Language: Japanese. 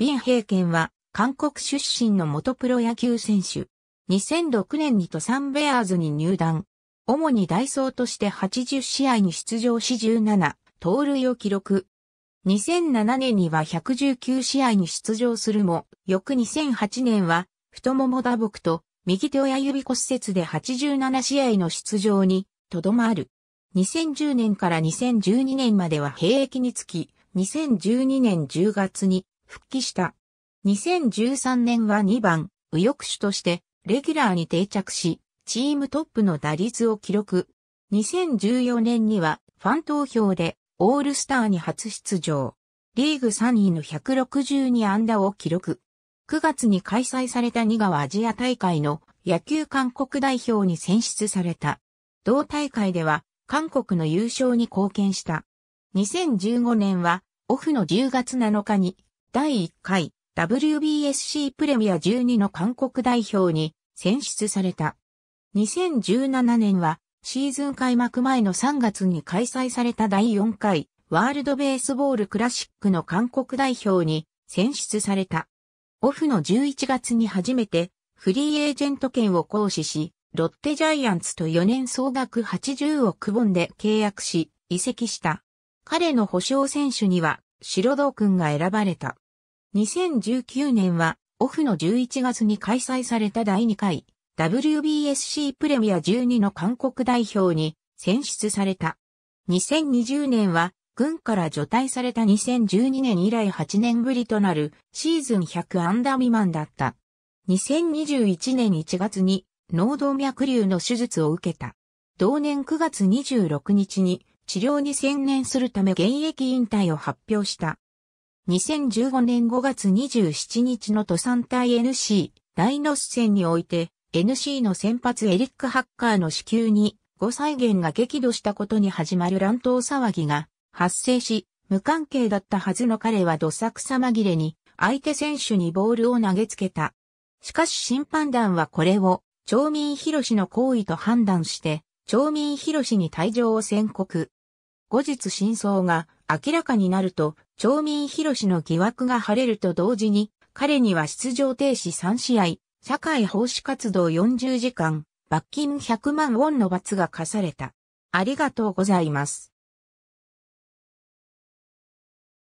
ビン平健は、韓国出身の元プロ野球選手。2006年にトサンベアーズに入団。主にダイソーとして80試合に出場し17、盗塁を記録。2007年には119試合に出場するも、翌2008年は、太もも打撲と、右手親指骨折で87試合の出場に、とどまる。2010年から2012年までは兵役につき、2012年10月に復帰した。2013年は2番、右翼手として、レギュラーに定着し、チームトップの打率を記録。2014年には、ファン投票で、オールスターに初出場。リーグ3位の162安打を記録。9月に開催された2川アジア大会の野球韓国代表に選出された。同大会では韓国の優勝に貢献した。2015年はオフの10月7日に第1回 WBSC プレミア12の韓国代表に選出された。2017年はシーズン開幕前の3月に開催された第4回ワールドベースボールクラシックの韓国代表に選出された。オフの11月に初めてフリーエージェント権を行使し、ロッテジャイアンツと4年総額80億本ンで契約し、移籍した。彼の保証選手には、白道君が選ばれた。2019年は、オフの11月に開催された第2回 WBSC プレミア12の韓国代表に選出された。2020年は、軍から除隊された2012年以来8年ぶりとなるシーズン100アンダー未満だった。2021年1月に脳動脈瘤の手術を受けた。同年9月26日に治療に専念するため現役引退を発表した。2015年5月27日の登山隊 NC 大ノス戦において NC の先発エリック・ハッカーの支給に5再現が激怒したことに始まる乱闘騒ぎが発生し、無関係だったはずの彼はどさくさ紛れに相手選手にボールを投げつけた。しかし審判団はこれを町民広氏の行為と判断して、町民広氏に退場を宣告。後日真相が明らかになると、町民広氏の疑惑が晴れると同時に、彼には出場停止3試合、社会奉仕活動40時間、罰金100万ウォンの罰が課された。ありがとうございます。